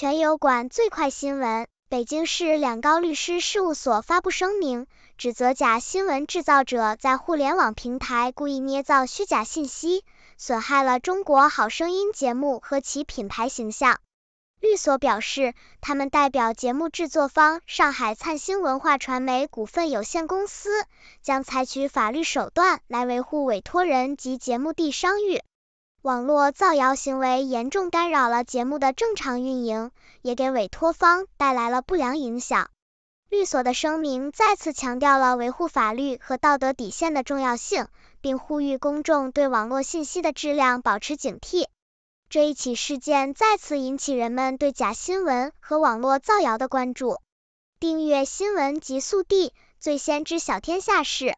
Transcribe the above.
全友管最快新闻，北京市两高律师事务所发布声明，指责假新闻制造者在互联网平台故意捏造虚假信息，损害了《中国好声音》节目和其品牌形象。律所表示，他们代表节目制作方上海灿星文化传媒股份有限公司，将采取法律手段来维护委托人及节目地商誉。网络造谣行为严重干扰了节目的正常运营，也给委托方带来了不良影响。律所的声明再次强调了维护法律和道德底线的重要性，并呼吁公众对网络信息的质量保持警惕。这一起事件再次引起人们对假新闻和网络造谣的关注。订阅新闻极速递，最先知晓天下事。